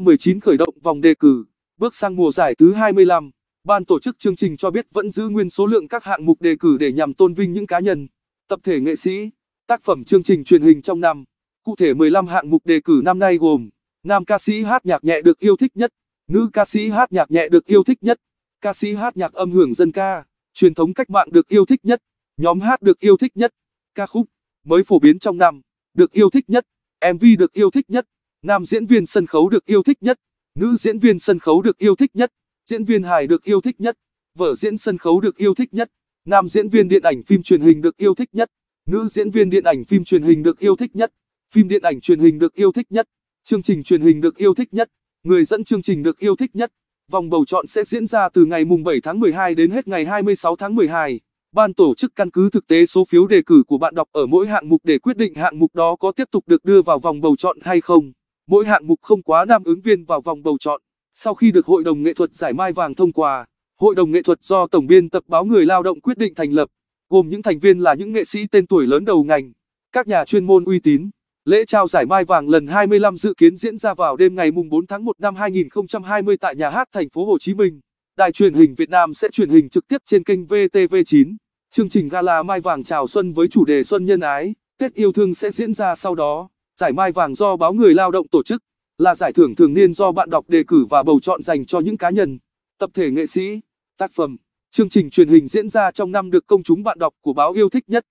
19 khởi động vòng đề cử, bước sang mùa giải thứ 25, ban tổ chức chương trình cho biết vẫn giữ nguyên số lượng các hạng mục đề cử để nhằm tôn vinh những cá nhân, tập thể nghệ sĩ, tác phẩm chương trình truyền hình trong năm. Cụ thể 15 hạng mục đề cử năm nay gồm: Nam ca sĩ hát nhạc nhẹ được yêu thích nhất, nữ ca sĩ hát nhạc nhẹ được yêu thích nhất, ca sĩ hát nhạc âm hưởng dân ca, truyền thống cách mạng được yêu thích nhất, nhóm hát được yêu thích nhất, ca khúc mới phổ biến trong năm được yêu thích nhất, MV được yêu thích nhất. Nam diễn viên sân khấu được yêu thích nhất, nữ diễn viên sân khấu được yêu thích nhất, diễn viên hài được yêu thích nhất, vở diễn sân khấu được yêu thích nhất, nam diễn viên điện ảnh phim truyền hình được yêu thích nhất, nữ diễn viên điện ảnh phim truyền hình được yêu thích nhất, phim điện ảnh truyền hình được yêu thích nhất, chương trình truyền hình được yêu thích nhất, người dẫn chương trình được yêu thích nhất. Vòng bầu chọn sẽ diễn ra từ ngày mùng 7 tháng 12 đến hết ngày 26 tháng 12. Ban tổ chức căn cứ thực tế số phiếu đề cử của bạn đọc ở mỗi hạng mục để quyết định hạng mục đó có tiếp tục được đưa vào vòng bầu chọn hay không. Mỗi hạng mục không quá 5 ứng viên vào vòng bầu chọn. Sau khi được Hội đồng nghệ thuật giải Mai Vàng thông qua, Hội đồng nghệ thuật do Tổng biên tập báo Người Lao động quyết định thành lập, gồm những thành viên là những nghệ sĩ tên tuổi lớn đầu ngành, các nhà chuyên môn uy tín. Lễ trao giải Mai Vàng lần 25 dự kiến diễn ra vào đêm ngày 4 tháng 1 năm 2020 tại nhà hát thành phố Hồ Chí Minh. Đài truyền hình Việt Nam sẽ truyền hình trực tiếp trên kênh VTV9. Chương trình Gala Mai Vàng chào xuân với chủ đề Xuân nhân ái, Tết yêu thương sẽ diễn ra sau đó. Giải Mai Vàng do báo Người Lao động tổ chức, là giải thưởng thường niên do bạn đọc đề cử và bầu chọn dành cho những cá nhân, tập thể nghệ sĩ, tác phẩm, chương trình truyền hình diễn ra trong năm được công chúng bạn đọc của báo yêu thích nhất.